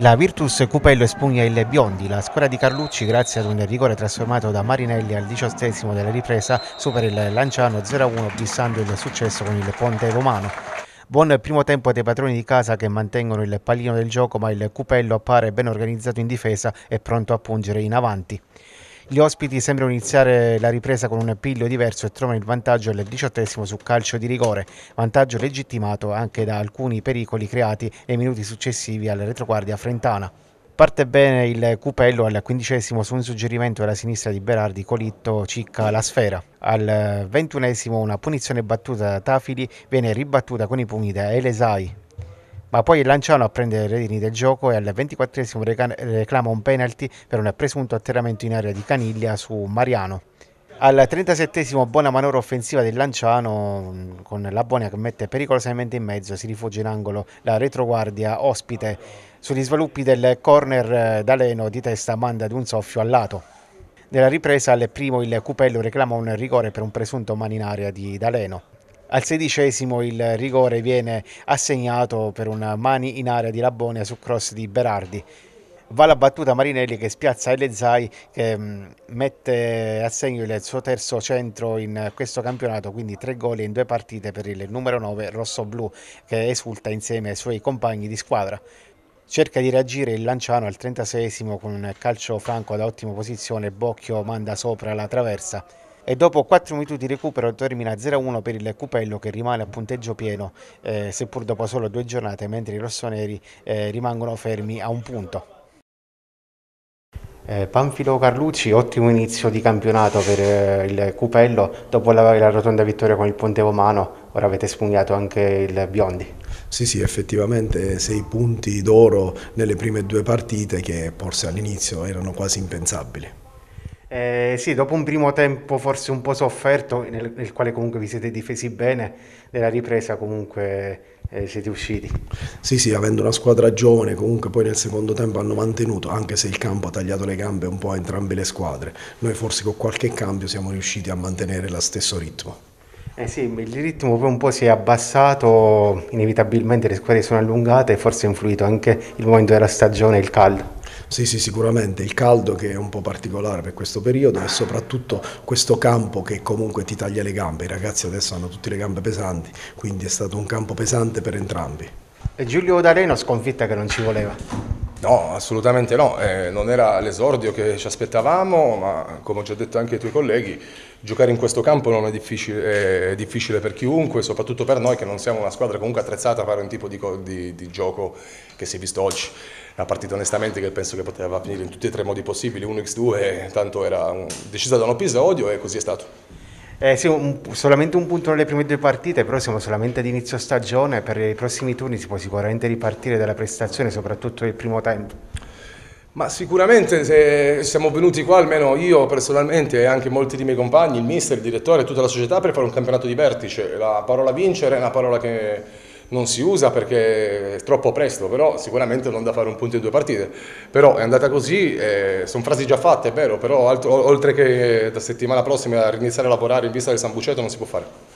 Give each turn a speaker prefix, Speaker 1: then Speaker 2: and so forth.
Speaker 1: La Virtus Cupello espugna il Biondi. La squadra di Carlucci, grazie ad un rigore trasformato da Marinelli al diciottesimo della ripresa, supera il Lanciano 0-1, bissando il successo con il Ponte Romano. Buon primo tempo dei padroni di casa che mantengono il pallino del gioco, ma il Cupello appare ben organizzato in difesa e pronto a pungere in avanti. Gli ospiti sembrano iniziare la ripresa con un appiglio diverso e trovano il vantaggio al diciottesimo su calcio di rigore, vantaggio legittimato anche da alcuni pericoli creati nei minuti successivi alla retroguardia frentana. Parte bene il cupello al quindicesimo su un suggerimento della sinistra di Berardi, Colitto, Cicca, La Sfera. Al ventunesimo una punizione battuta da Tafili viene ribattuta con i pugni da Elesai, ma poi lanciano a prendere le redini del gioco e al 24esimo reclama un penalty per un presunto atterramento in area di Caniglia su Mariano. Al 37 esimo buona manovra offensiva del Lanciano mm, con la Bonia che mette pericolosamente in mezzo, si rifugia in angolo la retroguardia ospite. Sugli sviluppi del corner eh, D'Aleno di testa manda ad un soffio al lato. Nella ripresa al primo il Cupello reclama un rigore per un presunto man in aria di D'Aleno. Al sedicesimo il rigore viene assegnato per una mani in area di Rabbonia su cross di Berardi. Va la battuta Marinelli che spiazza Elezai che mm, mette a segno il suo terzo centro in questo campionato, quindi tre gol in due partite per il numero 9 rosso-blu che esulta insieme ai suoi compagni di squadra. Cerca di reagire il Lanciano al 36 con un calcio franco da ottima posizione, Bocchio manda sopra la traversa e dopo 4 minuti di recupero termina 0-1 per il Cupello che rimane a punteggio pieno eh, seppur dopo solo due giornate mentre i rossoneri eh, rimangono fermi a un punto. Eh, Panfilo Carlucci, ottimo inizio di campionato per eh, il Cupello, dopo la, la, rotonda vittoria con il Ponte Romano, ora avete spugnato anche il Biondi. Sì, sì, effettivamente sei punti d'oro nelle prime due partite che
Speaker 2: forse all'inizio erano quasi impensabili.
Speaker 1: Eh, sì, dopo un primo tempo forse un po' sofferto, nel, nel, quale comunque vi siete difesi bene, nella ripresa comunque eh, siete usciti.
Speaker 2: Sì, sì, avendo una squadra giovane, comunque poi nel secondo tempo hanno mantenuto, anche se il campo ha tagliato le gambe un po' a entrambe le squadre, noi forse con qualche cambio siamo riusciti a mantenere lo stesso ritmo.
Speaker 1: Eh sì, il ritmo poi un po' si è abbassato, inevitabilmente le squadre sono allungate, e forse è influito anche il momento della stagione e il caldo.
Speaker 2: Sì, sì, sicuramente il caldo che è un po' particolare per questo periodo e soprattutto questo campo che comunque ti taglia le gambe, i ragazzi adesso hanno tutte le gambe pesanti, quindi è stato un campo pesante per entrambi. E Giulio D'Areno sconfitta che non ci voleva. No, assolutamente no,
Speaker 3: eh, non era l'esordio che ci aspettavamo, ma come ho già detto anche ai tuoi colleghi, giocare in questo campo non è difficile, è difficile per chiunque, soprattutto per noi che non siamo una squadra comunque attrezzata a fare un tipo di, di, di gioco che si è visto oggi. Una partita onestamente che penso che poteva finire in tutti e tre i modi possibili, 1x2, tanto era decisa da un episodio e così è stato.
Speaker 1: Eh sì, un, solamente un punto nelle prime due partite, però siamo solamente ad inizio stagione, per i prossimi turni si può sicuramente ripartire dalla prestazione, soprattutto nel primo tempo.
Speaker 3: Ma sicuramente se siamo venuti qua, almeno io personalmente e anche molti dei miei compagni, il mister, il direttore, tutta la società per fare un campionato di vertice. La parola vincere è una parola che non si usa perché è troppo presto, però sicuramente non da fare un punto in due partite. Però è andata così, eh, sono frasi già fatte, è vero, però altro, oltre che da settimana prossima a iniziare a lavorare in vista del San Buceto non si può fare.